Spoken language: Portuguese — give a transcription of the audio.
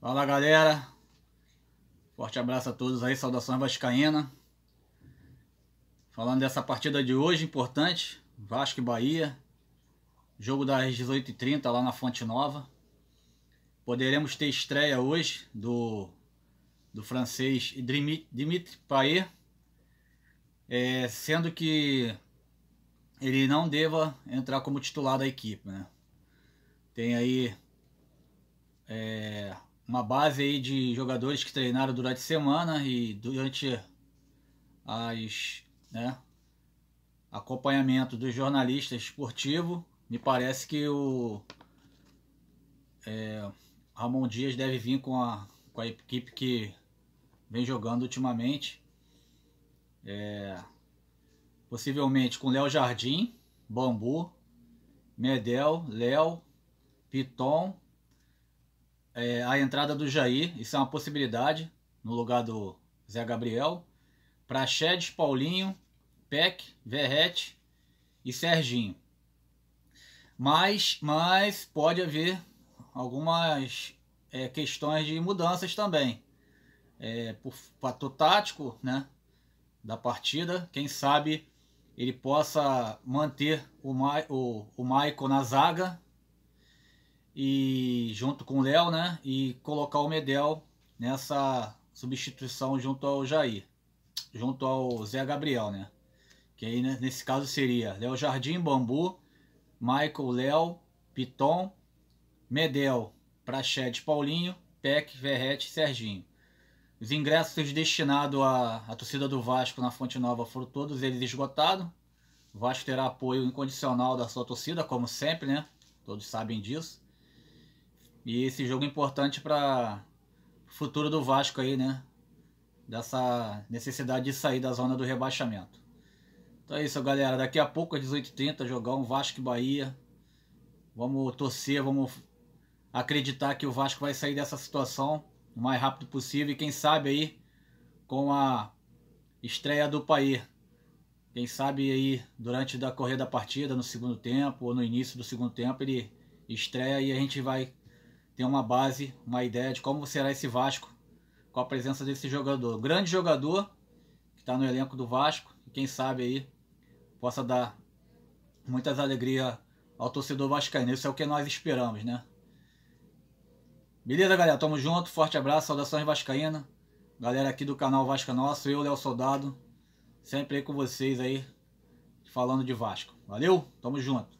Fala galera, forte abraço a todos aí, saudações vascaína. Falando dessa partida de hoje, importante, Vasco e Bahia, jogo das 18h30 lá na Fonte Nova. Poderemos ter estreia hoje do, do francês Dimitri, Dimitri Paet, é, sendo que ele não deva entrar como titular da equipe, né? Tem aí é, uma base aí de jogadores que treinaram durante a semana e durante as, né, acompanhamento dos jornalistas esportivo, me parece que o é, Ramon Dias deve vir com a, com a equipe que vem jogando ultimamente. É, possivelmente com Léo Jardim, Bambu, Medel, Léo, Piton, é, a entrada do Jair, isso é uma possibilidade, no lugar do Zé Gabriel. Praxedes, Paulinho, Peck, Verrete e Serginho. Mas, mas pode haver algumas é, questões de mudanças também. É, por fator tático né, da partida, quem sabe ele possa manter o, Ma o, o na zaga e junto com o Léo, né? E colocar o Medel nessa substituição junto ao Jair, junto ao Zé Gabriel, né? Que aí né, nesse caso seria Léo Jardim, Bambu, Michael, Léo, Piton, Medel, Prachete, Paulinho, Peck, Verrete e Serginho. Os ingressos destinados à, à torcida do Vasco na Fonte Nova foram todos eles esgotados. O Vasco terá apoio incondicional da sua torcida, como sempre, né? Todos sabem disso. E esse jogo é importante para o futuro do Vasco aí, né? Dessa necessidade de sair da zona do rebaixamento. Então é isso, galera. Daqui a pouco, às 18h30, jogar um Vasco e Bahia. Vamos torcer, vamos acreditar que o Vasco vai sair dessa situação o mais rápido possível. E quem sabe aí, com a estreia do pai Quem sabe aí, durante da corrida da partida, no segundo tempo ou no início do segundo tempo, ele estreia e a gente vai ter uma base, uma ideia de como será esse Vasco com a presença desse jogador. Grande jogador que está no elenco do Vasco e quem sabe aí possa dar muitas alegrias ao torcedor vascaíno. Isso é o que nós esperamos, né? Beleza, galera? Tamo junto. Forte abraço. Saudações vascaína. Galera aqui do canal Vasca Nosso, eu, Léo Soldado, sempre aí com vocês aí, falando de Vasco. Valeu? Tamo junto.